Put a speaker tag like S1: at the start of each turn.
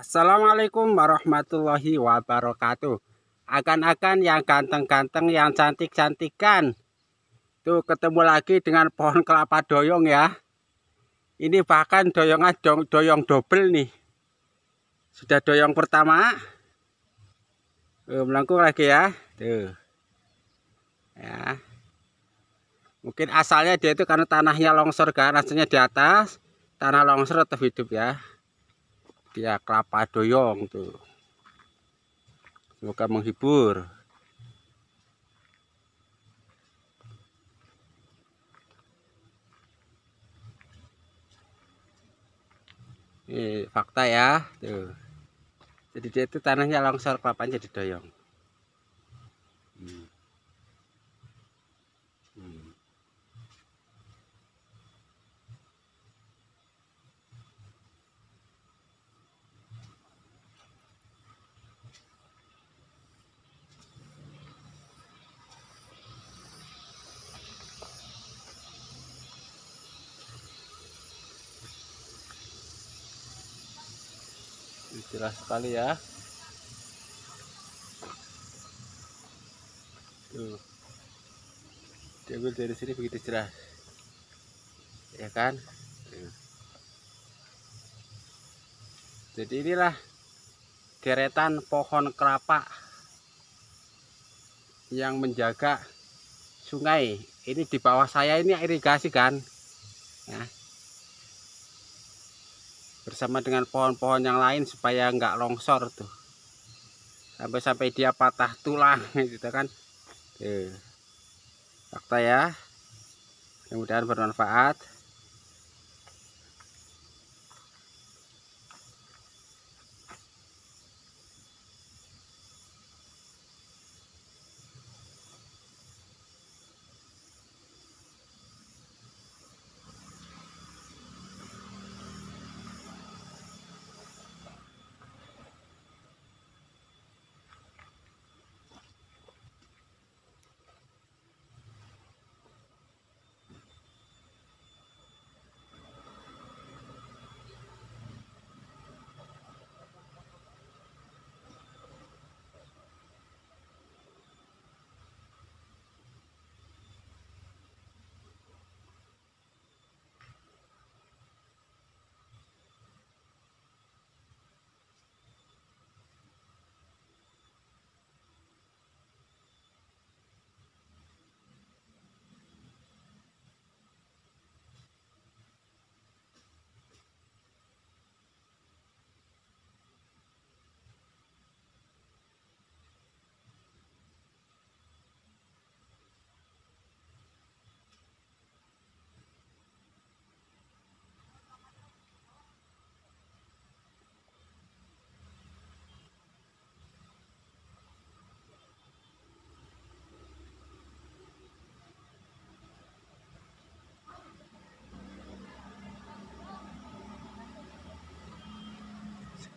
S1: Assalamualaikum warahmatullahi wabarakatuh. Akan-akan yang ganteng-ganteng, yang cantik-cantikan. Tuh ketemu lagi dengan pohon kelapa doyong ya. Ini bahkan doyongnya doyong, doyong double nih. Sudah doyong pertama. Tuh, melengkung lagi ya. Tuh. Ya. Mungkin asalnya dia itu karena tanahnya longsor kan, asalnya di atas tanah longsor tetap hidup ya ya kelapa doyong tuh semoga menghibur ini fakta ya tuh jadi dia itu tanahnya longsor kelapanya jadi doyong hmm. jelas sekali ya tuh diambil dari sini begitu jelas ya kan jadi inilah deretan pohon kelapa yang menjaga sungai ini di bawah saya ini irigasi kan nah, bersama dengan pohon-pohon yang lain supaya nggak longsor tuh sampai-sampai dia patah tulang gitu kan tuh. fakta ya mudah-mudahan bermanfaat